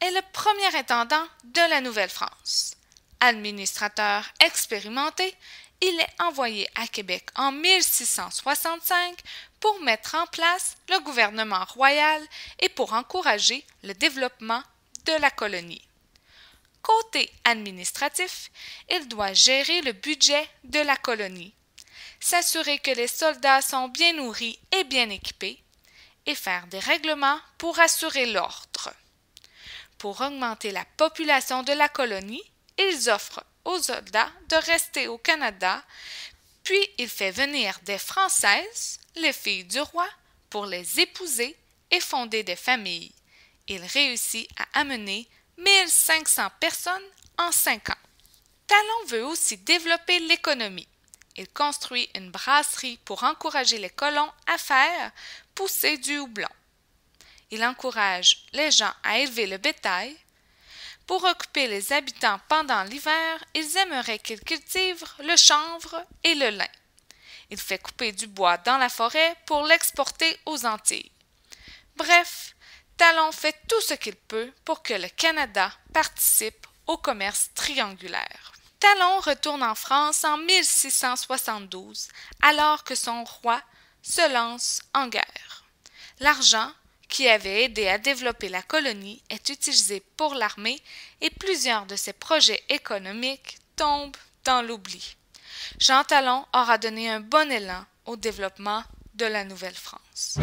est le premier intendant de la Nouvelle-France. Administrateur expérimenté, il est envoyé à Québec en 1665 pour mettre en place le gouvernement royal et pour encourager le développement de la colonie. Côté administratif, il doit gérer le budget de la colonie, s'assurer que les soldats sont bien nourris et bien équipés, et faire des règlements pour assurer l'ordre. Pour augmenter la population de la colonie, ils offrent aux soldats de rester au Canada, puis il fait venir des Françaises, les filles du roi, pour les épouser et fonder des familles. Il réussit à amener 1500 personnes en cinq ans. Talon veut aussi développer l'économie. Il construit une brasserie pour encourager les colons à faire pousser du houblon. Il encourage les gens à élever le bétail. Pour occuper les habitants pendant l'hiver, ils aimeraient qu'ils cultivent le chanvre et le lin. Il fait couper du bois dans la forêt pour l'exporter aux Antilles. Bref, Talon fait tout ce qu'il peut pour que le Canada participe au commerce triangulaire. Talon retourne en France en 1672 alors que son roi se lance en guerre. L'argent, qui avait aidé à développer la colonie, est utilisé pour l'armée et plusieurs de ses projets économiques tombent dans l'oubli. Jean Talon aura donné un bon élan au développement de la Nouvelle-France.